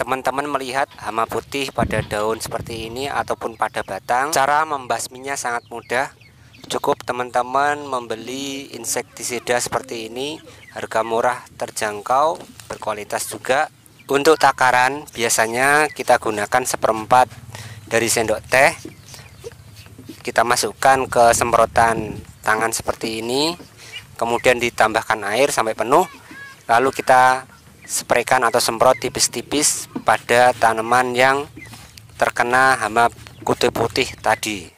teman-teman melihat hama putih pada daun seperti ini ataupun pada batang, cara membasminya sangat mudah. Cukup teman-teman membeli insektisida seperti ini, harga murah, terjangkau, berkualitas juga. Untuk takaran biasanya kita gunakan seperempat dari sendok teh. Kita masukkan ke semprotan tangan seperti ini, kemudian ditambahkan air sampai penuh, lalu kita spraykan atau semprot tipis-tipis pada tanaman yang terkena hama kutu putih tadi